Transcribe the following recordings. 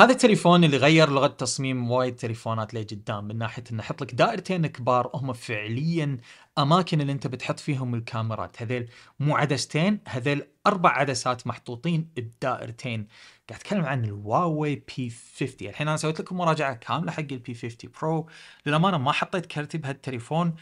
هذا التليفون اللي غير لغه تصميم وايد تليفونات لقدام من ناحيه انه حط لك دائرتين كبار هم فعليا اماكن اللي انت بتحط فيهم الكاميرات هذيل مو عدستين هذيل اربع عدسات محطوطين بدائرتين قاعد اتكلم عن الواوي بي 50 الحين انا سويت لكم مراجعه كامله حق البي 50 برو للامانه ما حطيت كرتي بهالتليفون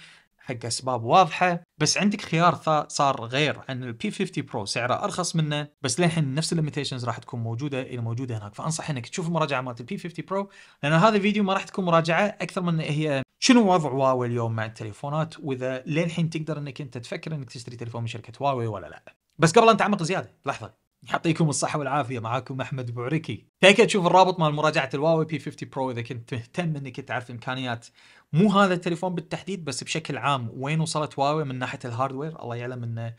حق اسباب واضحه بس عندك خيار صار غير عن البي 50 برو سعره ارخص منه بس للحين نفس الليميتيشنز راح تكون موجوده اللي موجوده هناك فانصح انك تشوف المراجعه مالت البي 50 برو لان هذا الفيديو ما راح تكون مراجعه اكثر من هي شنو وضع واوي اليوم مع التليفونات واذا للحين تقدر انك انت تفكر انك تشتري تليفون من شركه واوي ولا لا بس قبل ان نتعمق زياده لحظه يعطيكم الصحة والعافية معاكم أحمد بوعركي تيك تشوف الرابط مال مراجعة الواوي بي 50 برو إذا كنت مهتم أنك تعرف إمكانيات مو هذا التليفون بالتحديد بس بشكل عام وين وصلت هواوي من ناحية الهاردوير الله يعلم أنه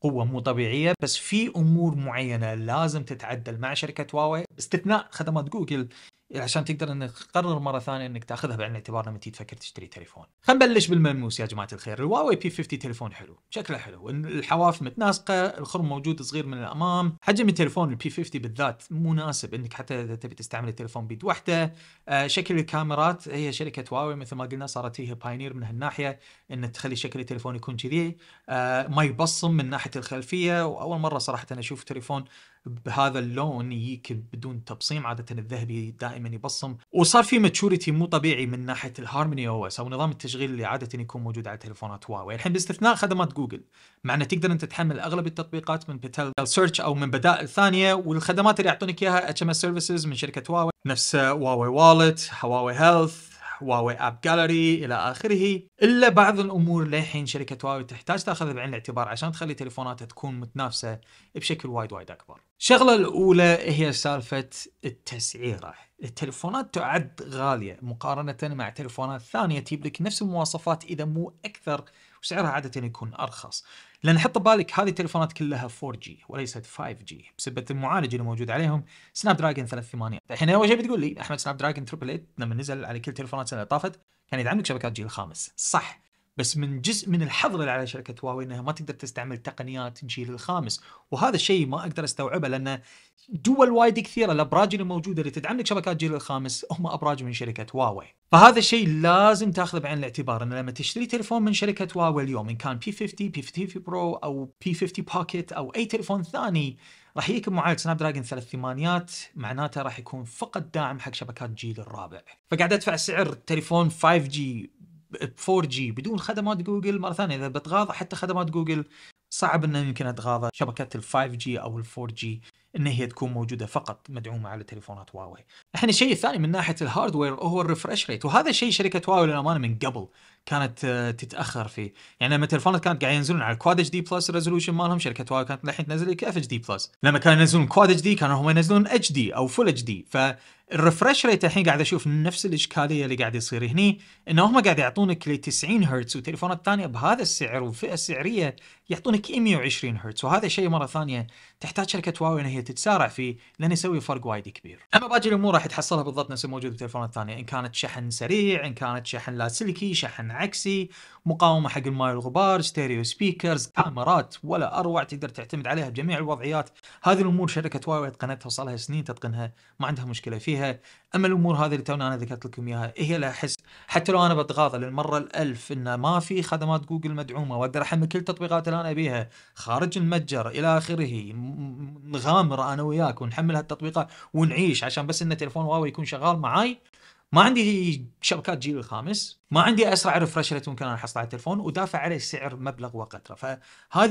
قوة مو طبيعية بس في أمور معينة لازم تتعدل مع شركة هواوي باستثناء خدمات جوجل إيه، عشان تقدر انك تقرر مره ثانيه انك تاخذها بعين الاعتبار لما تيجي تفكر تشتري تليفون. خلينا نبلش بالملموس يا جماعه الخير، الواوي بي 50 تليفون حلو، شكله حلو، الحواف متناسقه، الخرم موجود صغير من الامام، حجم التليفون البي 50 بالذات مناسب انك حتى اذا تبي تستعمل التليفون بيد واحده، آه شكل الكاميرات هي شركه واوي مثل ما قلنا صارت هي باينير من هالناحيه ان تخلي شكل التليفون يكون كذي، آه ما يبصم من ناحيه الخلفيه، واول مره صراحه أنا اشوف تليفون بهذا اللون يجيك بدون تبصيم عاده الذهبي دائما دائما يبصم وصار في ماتشوريتي مو طبيعي من ناحيه الهارموني او اس او نظام التشغيل اللي عاده يكون موجود على تليفونات هواوي يعني الحين باستثناء خدمات جوجل مع انه تقدر انت تحمل اغلب التطبيقات من بتل سيرش او من بدائل ثانيه والخدمات اللي يعطونك اياها اتش ام اس سيرفيسز من شركه هواوي نفس هواوي والت هواوي هيلث هواوي اب جالري الى اخره الا بعض الامور للحين شركه هواوي تحتاج تاخذها بعين الاعتبار عشان تخلي تليفوناتها تكون متنافسه بشكل وايد وايد اكبر الشغله الاولى هي سالفه التسعيره التلفونات تعد غاليه مقارنه مع تلفونات ثانيه تجيب لك نفس المواصفات اذا مو اكثر وسعرها عاده يكون ارخص لان حط ببالك هذه التلفونات كلها 4G وليست 5G بسبب المعالج اللي موجود عليهم سناب دراجون 380 الحين اول شيء بتقول لي احمد سناب دراجون 888 لما نزل على كل تلفونات سنة طافت كان يدعم لك شبكات جيل خامس صح بس من جزء من الحظر اللي على شركه هواوي انها ما تقدر تستعمل تقنيات الجيل الخامس وهذا الشيء ما اقدر استوعبه لان دول وايد كثيره الابراج اللي موجوده اللي تدعم لك شبكات الجيل الخامس هم ابراج من شركه هواوي فهذا الشيء لازم تاخذه بعين الاعتبار ان لما تشتري تليفون من شركه هواوي اليوم ان كان بي 50 بي 50 برو او بي 50 باكيت او اي تليفون ثاني راح يجيك معالج سناب دراجون ثلاث ثمانيات معناته راح يكون فقط داعم حق شبكات الجيل الرابع فقاعد ادفع سعر تليفون 5G ب 4 جي بدون خدمات جوجل مره ثانيه اذا بتغاضى حتى خدمات جوجل صعب انه يمكن اتغاضى شبكات ال 5 جي او ال 4 جي ان هي تكون موجوده فقط مدعومه على تليفونات هواوي. الحين الشيء الثاني من ناحيه الهاردوير هو الريفرش ريت وهذا الشيء شركه هواوي للامانه من قبل كانت آه، تتاخر فيه، يعني لما التليفونات كانت قاعد ينزلون على الكواد اتش دي بلس الريزولوشن مالهم شركه هواوي كانت للحين تنزل لك اف اتش دي بلس، لما كانوا ينزلون كواد اتش دي كانوا هم ينزلون اتش دي او فول اتش دي، ف الريفرش ريت الحين قاعد اشوف نفس الاشكاليه اللي قاعد يصير هني انه هم قاعد يعطونك ل 90 هرتز والتليفونات الثانيه بهذا السعر والفئه السعريه يعطونك 120 هرتز وهذا شيء مره ثانيه تحتاج شركه هواوي ان هي تتسارع فيه لان يسوي فرق وايد كبير. اما باقي الامور راح تحصلها بالضبط نفس الموجود بالتليفونات الثانيه ان كانت شحن سريع، ان كانت شحن لاسلكي، شحن عكسي، مقاومه حق الماء والغبار، ستيريو سبيكرز، كاميرات ولا اروع تقدر تعتمد عليها بجميع الوضعيات. هذه الامور شركه هواوي اتقنتها وصار لها سنين تتقنها ما عندها مشكله فيها. اما الامور هذه اللي تونا انا ذكرت لكم اياها هي إيه لا احس حتى لو انا بتغاضى للمره الالف ان ما في خدمات جوجل مدعومه واقدر احمل كل التطبيقات اللي انا ابيها خارج المتجر الى اخره نغامر انا وياك ونحمل هالتطبيقات ونعيش عشان بس ان تليفون هواوي يكون شغال معاي ما عندي شبكات جيل الخامس ما عندي اسرع ريفرش ريت ممكن انا احصل على التليفون ودافع عليه سعر مبلغ وقدره فهذه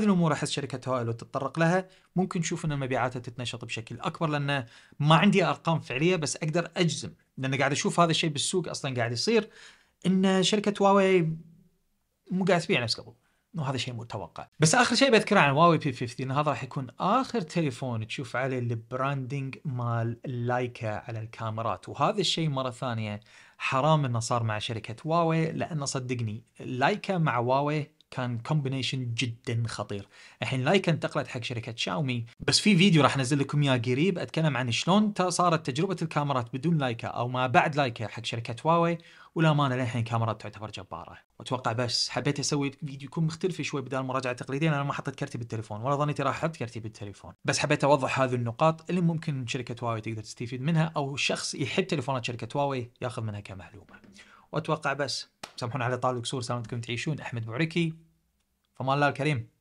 الامور احس شركه هواوي لو تتطرق لها ممكن نشوف ان مبيعاتها تتنشط بشكل اكبر لان ما عندي ارقام فعليه بس اقدر اجزم لان قاعد اشوف هذا الشيء بالسوق اصلا قاعد يصير ان شركه هواوي مو قاعد تبيع نفس قبل وهذا شيء متوقع بس اخر شيء بذكره عن هواوي بي 50 إن هذا راح يكون اخر تليفون تشوف عليه البراندنج مال لايكا على الكاميرات وهذا الشيء مره ثانيه حرام انه صار مع شركه هواوي لانه صدقني لايكا مع هواوي كان كومبينيشن جدا خطير الحين لايك انتقلت حق شركه شاومي بس في فيديو راح انزل لكم اياه قريب اتكلم عن شلون صارت تجربه الكاميرات بدون لايكا او ما بعد لايكا حق شركه هواوي والامانه للحين كاميرات تعتبر جباره واتوقع بس حبيت اسوي فيديو يكون مختلف شوي بدل المراجعه التقليديه انا ما حطيت كرتي بالتليفون ولا ظنيتي راح احط كرتي بالتليفون بس حبيت اوضح هذه النقاط اللي ممكن شركه هواوي تقدر تستفيد منها او شخص يحب تليفونات شركه هواوي ياخذ منها كمعلومه واتوقع بس سامحونا على طال الكسور سلامتكم تعيشون احمد بوعركي فما الله الكريم